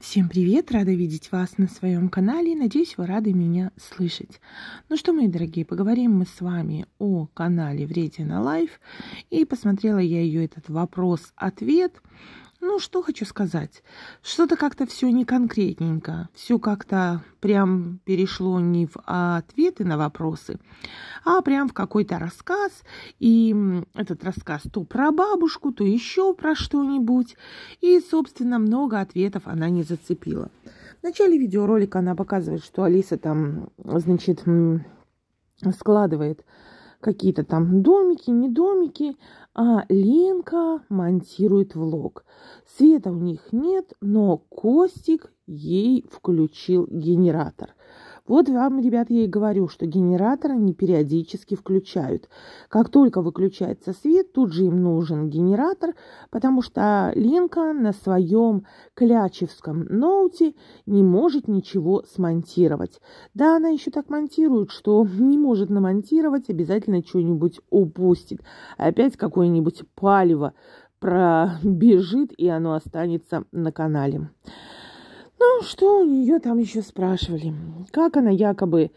Всем привет! Рада видеть вас на своем канале. Надеюсь, вы рады меня слышать. Ну что, мои дорогие, поговорим мы с вами о канале Вредина Лайф. И посмотрела я ее этот вопрос-ответ. Ну, что хочу сказать. Что-то как-то все не конкретненько. Все как-то прям перешло не в ответы на вопросы, а прям в какой-то рассказ. И этот рассказ то про бабушку, то еще про что-нибудь. И, собственно, много ответов она не зацепила. В начале видеоролика она показывает, что Алиса там, значит, складывает какие-то там домики, не домики, а Ленка монтирует влог. Света у них нет, но Костик ей включил генератор. Вот вам, ребят, я и говорю, что генераторы не периодически включают. Как только выключается свет, тут же им нужен генератор, потому что Линка на своем клячевском ноуте не может ничего смонтировать. Да, она еще так монтирует, что не может намонтировать, обязательно что-нибудь упустит. Опять какое-нибудь палево пробежит, и оно останется на канале. Ну, что у нее там еще спрашивали? Как она якобы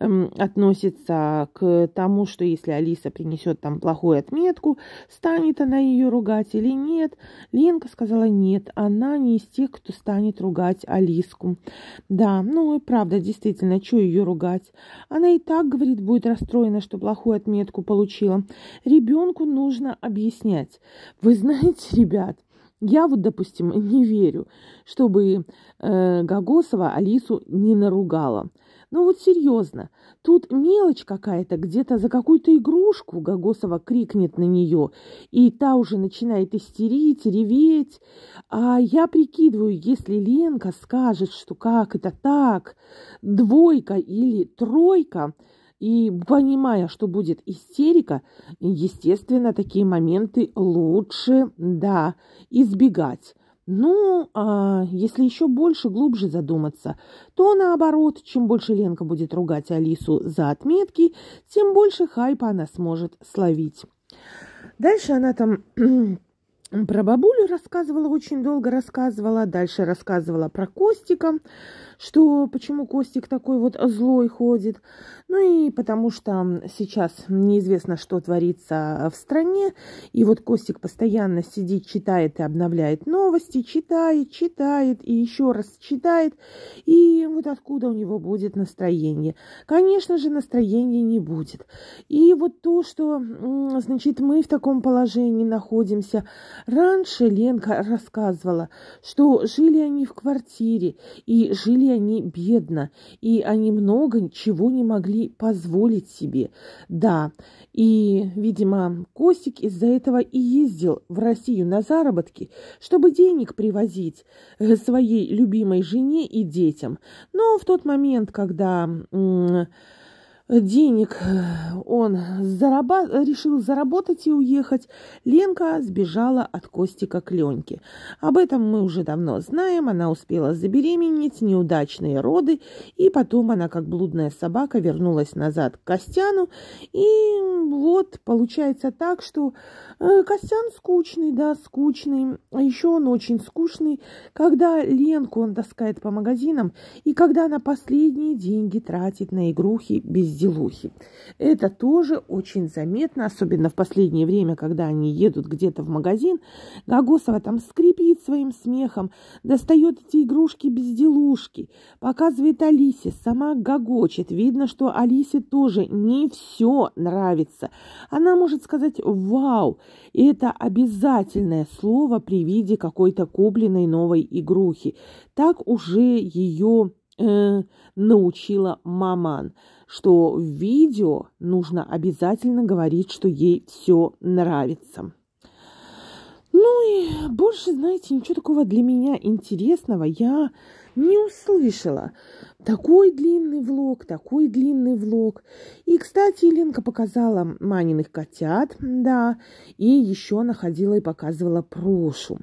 эм, относится к тому, что если Алиса принесет там плохую отметку, станет она ее ругать или нет? Ленка сказала нет, она не из тех, кто станет ругать Алиску. Да, ну и правда, действительно, что ее ругать? Она и так, говорит, будет расстроена, что плохую отметку получила. Ребенку нужно объяснять. Вы знаете, ребят, я вот, допустим, не верю, чтобы э, Гагосова Алису не наругала. Ну вот серьезно, тут мелочь какая-то, где-то за какую-то игрушку Гогосова крикнет на нее, и та уже начинает истерить, реветь. А я прикидываю, если Ленка скажет, что как это так, двойка или тройка, и понимая, что будет истерика, естественно, такие моменты лучше, да, избегать. Ну, а если еще больше, глубже задуматься, то наоборот, чем больше Ленка будет ругать Алису за отметки, тем больше хайпа она сможет словить. Дальше она там про бабулю рассказывала, очень долго рассказывала, дальше рассказывала про Костика, что почему Костик такой вот злой ходит. Ну и потому что сейчас неизвестно, что творится в стране. И вот Костик постоянно сидит, читает и обновляет новости, читает, читает и еще раз читает. И вот откуда у него будет настроение? Конечно же, настроения не будет. И вот то, что, значит, мы в таком положении находимся. Раньше Ленка рассказывала, что жили они в квартире и жили жили они бедно, и они много чего не могли позволить себе. Да, и, видимо, Костик из-за этого и ездил в Россию на заработки, чтобы денег привозить э, своей любимой жене и детям. Но в тот момент, когда... М- денег э, он зараба решил заработать и уехать, Ленка сбежала от Костика к Ленке Об этом мы уже давно знаем, она успела забеременеть, неудачные роды, и потом она, как блудная собака, вернулась назад к Костяну, и вот получается так, что э, Костян скучный, да, скучный, а еще он очень скучный, когда Ленку он таскает по магазинам, и когда она последние деньги тратит на игрухи без безделухи. Это тоже очень заметно, особенно в последнее время, когда они едут где-то в магазин. Гагосова там скрипит своим смехом, достает эти игрушки-безделушки, показывает Алисе, сама гогочет. Видно, что Алисе тоже не все нравится. Она может сказать «Вау!» И это обязательное слово при виде какой-то купленной новой игрухи. Так уже ее Э, научила маман, что в видео нужно обязательно говорить, что ей все нравится. Ну и больше, знаете, ничего такого для меня интересного я не услышала. Такой длинный влог, такой длинный влог. И, кстати, Ленка показала Маниных котят, да, и еще находила и показывала Прошу.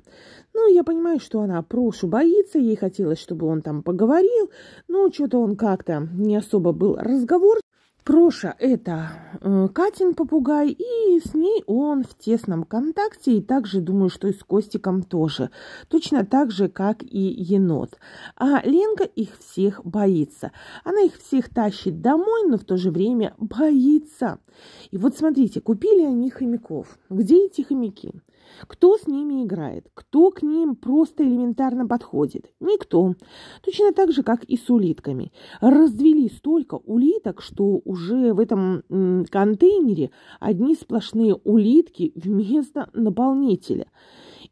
Ну, я понимаю, что она Прошу боится, ей хотелось, чтобы он там поговорил, но что-то он как-то не особо был разговор Проша – это э, Катин попугай, и с ней он в тесном контакте, и также, думаю, что и с Костиком тоже. Точно так же, как и енот. А Ленка их всех боится. Она их всех тащит домой, но в то же время боится. И вот смотрите, купили они хомяков. Где эти хомяки? Кто с ними играет? Кто к ним просто элементарно подходит? Никто. Точно так же, как и с улитками. Развели столько улиток, что уже в этом контейнере одни сплошные улитки вместо наполнителя.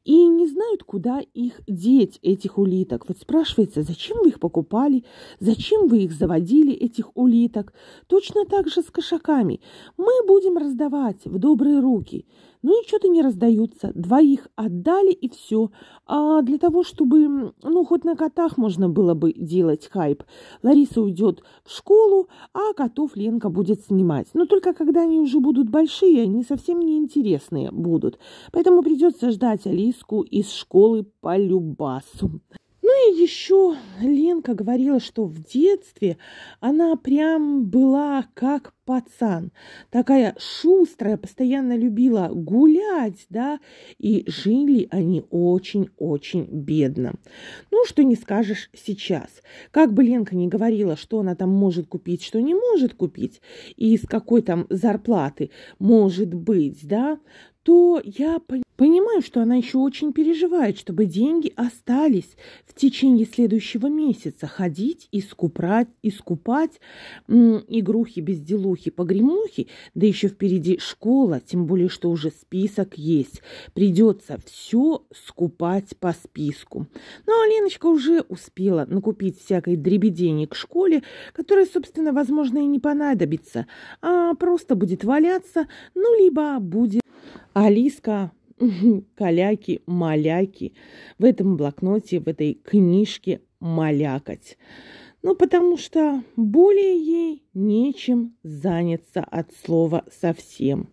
И не знают, куда их деть, этих улиток. Вот спрашивается, зачем вы их покупали? Зачем вы их заводили, этих улиток? Точно так же с кошаками. Мы будем раздавать в добрые руки – ну и что-то не раздаются. Двоих отдали и все. А для того, чтобы, ну, хоть на котах можно было бы делать хайп. Лариса уйдет в школу, а котов Ленка будет снимать. Но только когда они уже будут большие, они совсем неинтересные будут. Поэтому придется ждать Алиску из школы по любасу еще Ленка говорила, что в детстве она прям была как пацан. Такая шустрая, постоянно любила гулять, да, и жили они очень-очень бедно. Ну, что не скажешь сейчас. Как бы Ленка не говорила, что она там может купить, что не может купить, и с какой там зарплаты может быть, да, то я понимаю, что она еще очень переживает, чтобы деньги остались в течение следующего месяца. Ходить, и скупать, и скупать игрухи, безделухи, погремухи, да еще впереди школа, тем более, что уже список есть. Придется все скупать по списку. Ну, а Леночка уже успела накупить всякой дребедени к школе, которая, собственно, возможно, и не понадобится, а просто будет валяться, ну, либо будет Алиска, каляки, маляки в этом блокноте, в этой книжке малякать. Ну, потому что более ей нечем заняться от слова совсем.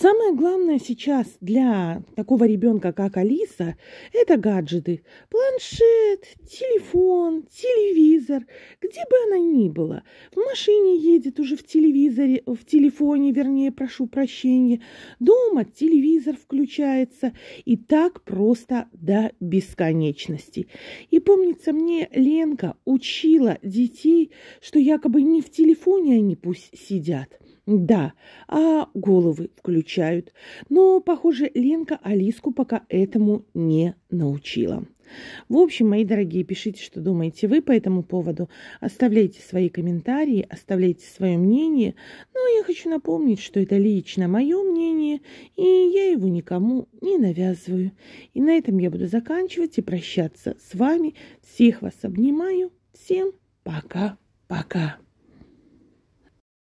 Самое главное сейчас для такого ребенка, как Алиса, это гаджеты. Планшет, телефон, телевизор, где бы она ни была. В машине едет уже в телевизоре, в телефоне, вернее, прошу прощения. Дома телевизор включается. И так просто до бесконечности. И помнится мне, Ленка учила детей, что якобы не в телефоне они пусть сидят, да, а головы включают. Но, похоже, Ленка Алиску пока этому не научила. В общем, мои дорогие, пишите, что думаете вы по этому поводу. Оставляйте свои комментарии, оставляйте свое мнение. Но я хочу напомнить, что это лично мое мнение, и я его никому не навязываю. И на этом я буду заканчивать и прощаться с вами. Всех вас обнимаю. Всем пока-пока.